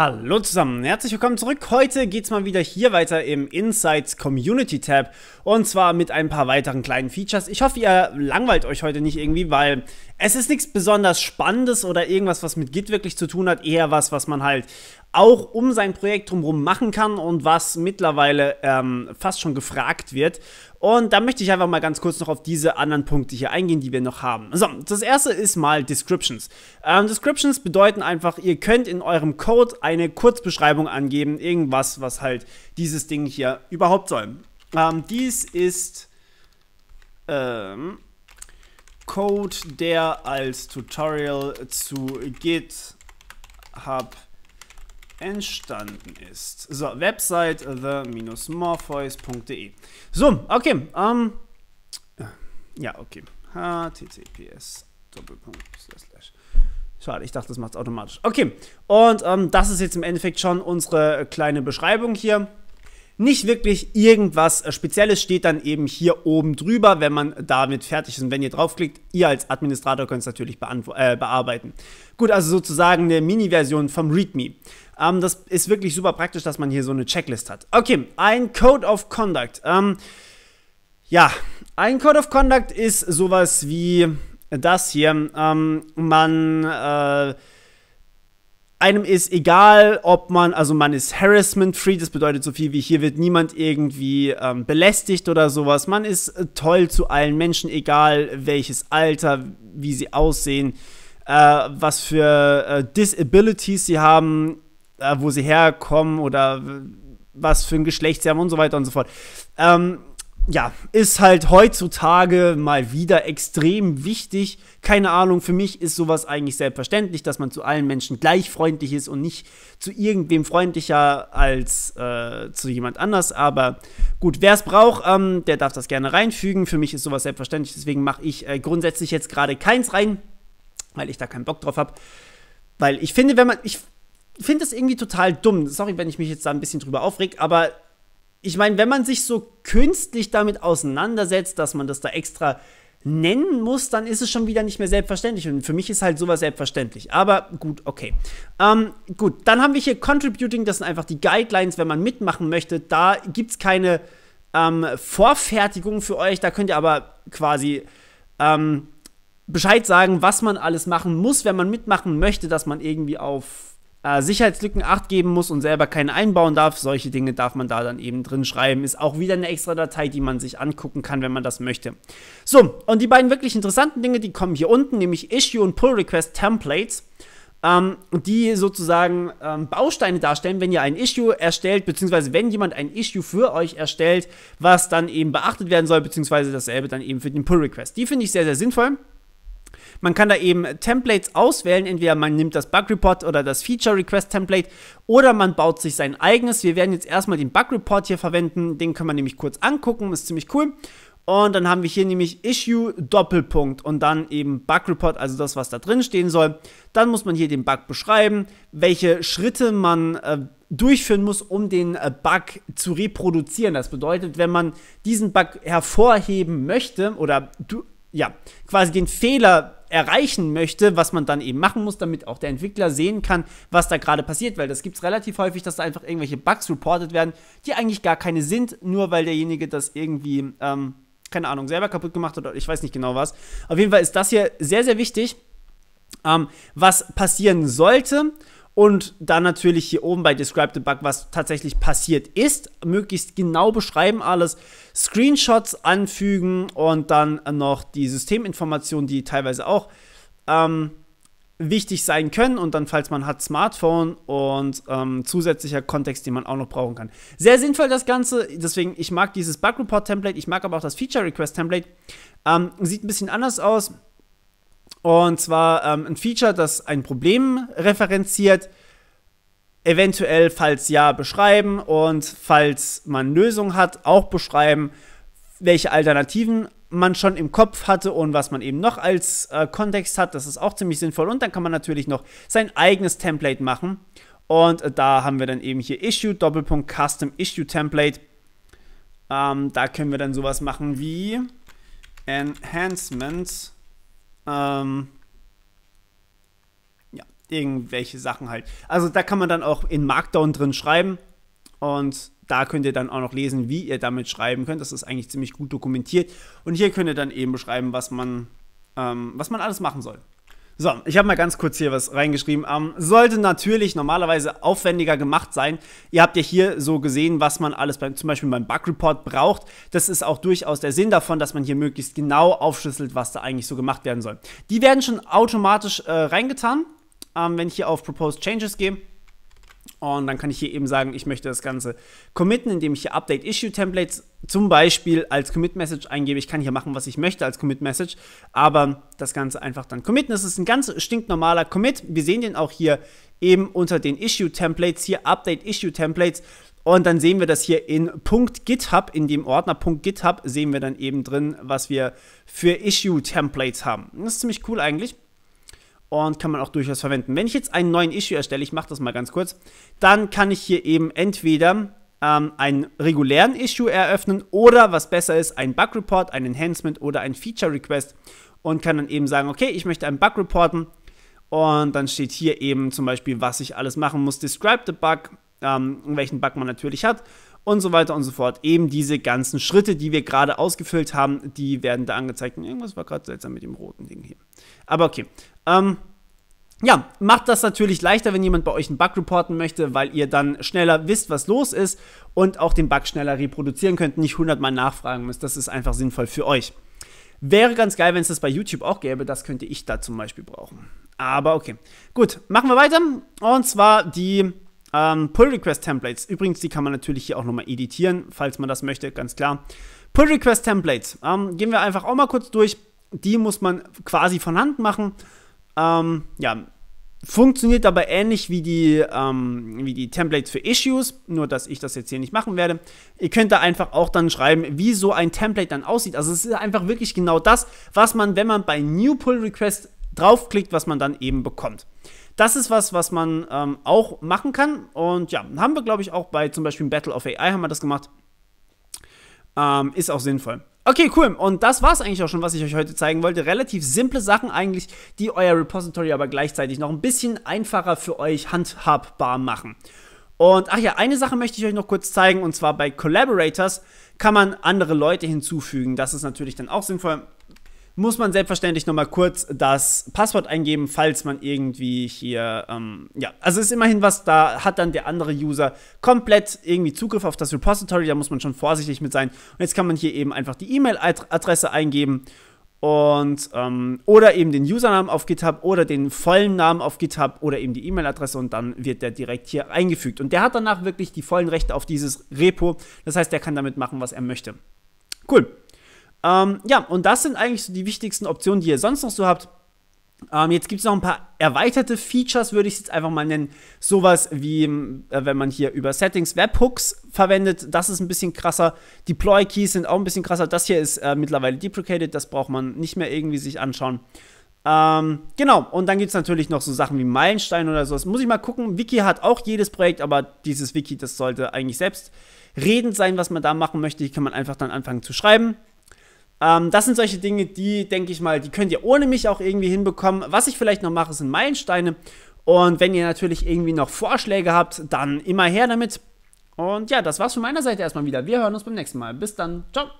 Hallo zusammen, herzlich willkommen zurück. Heute geht's mal wieder hier weiter im Insights Community Tab und zwar mit ein paar weiteren kleinen Features. Ich hoffe, ihr langweilt euch heute nicht irgendwie, weil es ist nichts besonders Spannendes oder irgendwas, was mit Git wirklich zu tun hat, eher was, was man halt auch um sein Projekt drumherum machen kann und was mittlerweile ähm, fast schon gefragt wird. Und da möchte ich einfach mal ganz kurz noch auf diese anderen Punkte hier eingehen, die wir noch haben. So, das erste ist mal Descriptions. Ähm, Descriptions bedeuten einfach, ihr könnt in eurem Code eine Kurzbeschreibung angeben, irgendwas, was halt dieses Ding hier überhaupt soll. Ähm, dies ist ähm, Code, der als Tutorial zu GitHub entstanden ist. So, Website äh, the-morpheus.de. So, okay. Ähm, äh, ja, okay. HTTPS. Doppelpunkt. Schade, ich dachte, das macht es automatisch. Okay, und ähm, das ist jetzt im Endeffekt schon unsere äh, kleine Beschreibung hier nicht wirklich irgendwas äh, Spezielles steht dann eben hier oben drüber, wenn man damit fertig ist. Und wenn ihr draufklickt, ihr als Administrator könnt es natürlich äh, bearbeiten. Gut, also sozusagen eine Mini-Version vom README. Ähm, das ist wirklich super praktisch, dass man hier so eine Checklist hat. Okay, ein Code of Conduct. Ähm, ja, ein Code of Conduct ist sowas wie das hier. Ähm, man... Äh, einem ist egal, ob man, also man ist harassment-free, das bedeutet so viel wie hier wird niemand irgendwie ähm, belästigt oder sowas. Man ist äh, toll zu allen Menschen, egal welches Alter, wie sie aussehen, äh, was für äh, Disabilities sie haben, äh, wo sie herkommen oder äh, was für ein Geschlecht sie haben und so weiter und so fort. Ähm, ja, ist halt heutzutage mal wieder extrem wichtig. Keine Ahnung, für mich ist sowas eigentlich selbstverständlich, dass man zu allen Menschen gleich freundlich ist und nicht zu irgendwem freundlicher als äh, zu jemand anders. Aber gut, wer es braucht, ähm, der darf das gerne reinfügen. Für mich ist sowas selbstverständlich, deswegen mache ich äh, grundsätzlich jetzt gerade keins rein, weil ich da keinen Bock drauf habe. Weil ich finde, wenn man. Ich finde es irgendwie total dumm. Sorry, wenn ich mich jetzt da ein bisschen drüber aufreg, aber ich meine, wenn man sich so künstlich damit auseinandersetzt, dass man das da extra nennen muss, dann ist es schon wieder nicht mehr selbstverständlich. Und für mich ist halt sowas selbstverständlich. Aber gut, okay. Ähm, gut, dann haben wir hier Contributing, das sind einfach die Guidelines, wenn man mitmachen möchte. Da gibt es keine ähm, Vorfertigung für euch, da könnt ihr aber quasi ähm, Bescheid sagen, was man alles machen muss, wenn man mitmachen möchte, dass man irgendwie auf äh, Sicherheitslücken acht geben muss und selber keine einbauen darf. Solche Dinge darf man da dann eben drin schreiben. Ist auch wieder eine extra Datei, die man sich angucken kann, wenn man das möchte. So, und die beiden wirklich interessanten Dinge, die kommen hier unten, nämlich Issue und Pull Request Templates. Ähm, die sozusagen ähm, Bausteine darstellen, wenn ihr ein Issue erstellt, beziehungsweise wenn jemand ein Issue für euch erstellt, was dann eben beachtet werden soll, beziehungsweise dasselbe dann eben für den Pull Request. Die finde ich sehr, sehr sinnvoll. Man kann da eben Templates auswählen. Entweder man nimmt das Bug Report oder das Feature Request Template oder man baut sich sein eigenes. Wir werden jetzt erstmal den Bug Report hier verwenden. Den können wir nämlich kurz angucken. Ist ziemlich cool. Und dann haben wir hier nämlich Issue Doppelpunkt und dann eben Bug Report, also das, was da drin stehen soll. Dann muss man hier den Bug beschreiben, welche Schritte man äh, durchführen muss, um den äh, Bug zu reproduzieren. Das bedeutet, wenn man diesen Bug hervorheben möchte oder ja, quasi den Fehler erreichen möchte, was man dann eben machen muss, damit auch der Entwickler sehen kann, was da gerade passiert, weil das gibt es relativ häufig, dass da einfach irgendwelche Bugs reported werden, die eigentlich gar keine sind, nur weil derjenige das irgendwie, ähm, keine Ahnung, selber kaputt gemacht hat oder ich weiß nicht genau was. Auf jeden Fall ist das hier sehr, sehr wichtig, ähm, was passieren sollte und dann natürlich hier oben bei Describe the Bug, was tatsächlich passiert ist, möglichst genau beschreiben alles, Screenshots anfügen und dann noch die Systeminformationen, die teilweise auch ähm, wichtig sein können und dann, falls man hat, Smartphone und ähm, zusätzlicher Kontext, den man auch noch brauchen kann. Sehr sinnvoll das Ganze, deswegen, ich mag dieses Bug Report Template, ich mag aber auch das Feature Request Template, ähm, sieht ein bisschen anders aus und zwar ähm, ein Feature, das ein Problem referenziert, eventuell, falls ja, beschreiben und falls man Lösungen hat, auch beschreiben, welche Alternativen man schon im Kopf hatte und was man eben noch als äh, Kontext hat. Das ist auch ziemlich sinnvoll. Und dann kann man natürlich noch sein eigenes Template machen. Und äh, da haben wir dann eben hier Issue, Doppelpunkt, Custom Issue Template. Ähm, da können wir dann sowas machen wie Enhancements ähm, ja, irgendwelche Sachen halt. Also da kann man dann auch in Markdown drin schreiben und da könnt ihr dann auch noch lesen, wie ihr damit schreiben könnt. Das ist eigentlich ziemlich gut dokumentiert. Und hier könnt ihr dann eben beschreiben, was man, ähm, was man alles machen soll. So, ich habe mal ganz kurz hier was reingeschrieben. Ähm, sollte natürlich normalerweise aufwendiger gemacht sein. Ihr habt ja hier so gesehen, was man alles beim, zum Beispiel beim Bug Report braucht. Das ist auch durchaus der Sinn davon, dass man hier möglichst genau aufschlüsselt, was da eigentlich so gemacht werden soll. Die werden schon automatisch äh, reingetan. Ähm, wenn ich hier auf Proposed Changes gehe, und dann kann ich hier eben sagen, ich möchte das Ganze committen, indem ich hier Update Issue Templates zum Beispiel als Commit Message eingebe. Ich kann hier machen, was ich möchte als Commit Message, aber das Ganze einfach dann committen. Das ist ein ganz stinknormaler Commit. Wir sehen den auch hier eben unter den Issue Templates, hier Update Issue Templates. Und dann sehen wir das hier in .github, in dem Ordner .github sehen wir dann eben drin, was wir für Issue-Templates haben. Das ist ziemlich cool eigentlich und kann man auch durchaus verwenden. Wenn ich jetzt einen neuen Issue erstelle, ich mache das mal ganz kurz, dann kann ich hier eben entweder ähm, einen regulären Issue eröffnen oder was besser ist, einen Bug Report, ein Enhancement oder ein Feature Request und kann dann eben sagen, okay, ich möchte einen Bug reporten und dann steht hier eben zum Beispiel, was ich alles machen muss, describe the bug, ähm, welchen Bug man natürlich hat und so weiter und so fort. Eben diese ganzen Schritte, die wir gerade ausgefüllt haben, die werden da angezeigt. irgendwas war gerade seltsam mit dem roten Ding hier. Aber okay. Ähm, ja, macht das natürlich leichter, wenn jemand bei euch einen Bug reporten möchte, weil ihr dann schneller wisst, was los ist und auch den Bug schneller reproduzieren könnt, nicht hundertmal nachfragen müsst. Das ist einfach sinnvoll für euch. Wäre ganz geil, wenn es das bei YouTube auch gäbe. Das könnte ich da zum Beispiel brauchen. Aber okay. Gut, machen wir weiter. Und zwar die ähm, Pull-Request-Templates. Übrigens, die kann man natürlich hier auch nochmal editieren, falls man das möchte, ganz klar. Pull-Request-Templates. Ähm, gehen wir einfach auch mal kurz durch die muss man quasi von Hand machen. Ähm, ja, funktioniert aber ähnlich wie die, ähm, wie die Templates für Issues, nur dass ich das jetzt hier nicht machen werde. Ihr könnt da einfach auch dann schreiben, wie so ein Template dann aussieht. Also es ist einfach wirklich genau das, was man, wenn man bei New Pull Request draufklickt, was man dann eben bekommt. Das ist was, was man ähm, auch machen kann. Und ja, haben wir, glaube ich, auch bei zum Beispiel Battle of AI haben wir das gemacht. Ähm, ist auch sinnvoll. Okay, cool. Und das war es eigentlich auch schon, was ich euch heute zeigen wollte. Relativ simple Sachen eigentlich, die euer Repository aber gleichzeitig noch ein bisschen einfacher für euch handhabbar machen. Und ach ja, eine Sache möchte ich euch noch kurz zeigen, und zwar bei Collaborators kann man andere Leute hinzufügen. Das ist natürlich dann auch sinnvoll muss man selbstverständlich nochmal kurz das Passwort eingeben, falls man irgendwie hier, ähm, ja, also ist immerhin was, da hat dann der andere User komplett irgendwie Zugriff auf das Repository, da muss man schon vorsichtig mit sein. Und jetzt kann man hier eben einfach die E-Mail-Adresse eingeben und ähm, oder eben den Usernamen auf GitHub oder den vollen Namen auf GitHub oder eben die E-Mail-Adresse und dann wird der direkt hier eingefügt. Und der hat danach wirklich die vollen Rechte auf dieses Repo. Das heißt, der kann damit machen, was er möchte. Cool. Ähm, ja, und das sind eigentlich so die wichtigsten Optionen, die ihr sonst noch so habt. Ähm, jetzt gibt es noch ein paar erweiterte Features, würde ich es jetzt einfach mal nennen. Sowas wie, ähm, äh, wenn man hier über Settings Webhooks verwendet, das ist ein bisschen krasser. Deploy Keys sind auch ein bisschen krasser. Das hier ist äh, mittlerweile deprecated, das braucht man nicht mehr irgendwie sich anschauen. Ähm, genau, und dann gibt es natürlich noch so Sachen wie Meilenstein oder sowas. Muss ich mal gucken. Wiki hat auch jedes Projekt, aber dieses Wiki, das sollte eigentlich selbst redend sein, was man da machen möchte. Hier kann man einfach dann anfangen zu schreiben. Ähm, das sind solche Dinge, die, denke ich mal, die könnt ihr ohne mich auch irgendwie hinbekommen. Was ich vielleicht noch mache, sind Meilensteine. Und wenn ihr natürlich irgendwie noch Vorschläge habt, dann immer her damit. Und ja, das war's von meiner Seite erstmal wieder. Wir hören uns beim nächsten Mal. Bis dann. Ciao.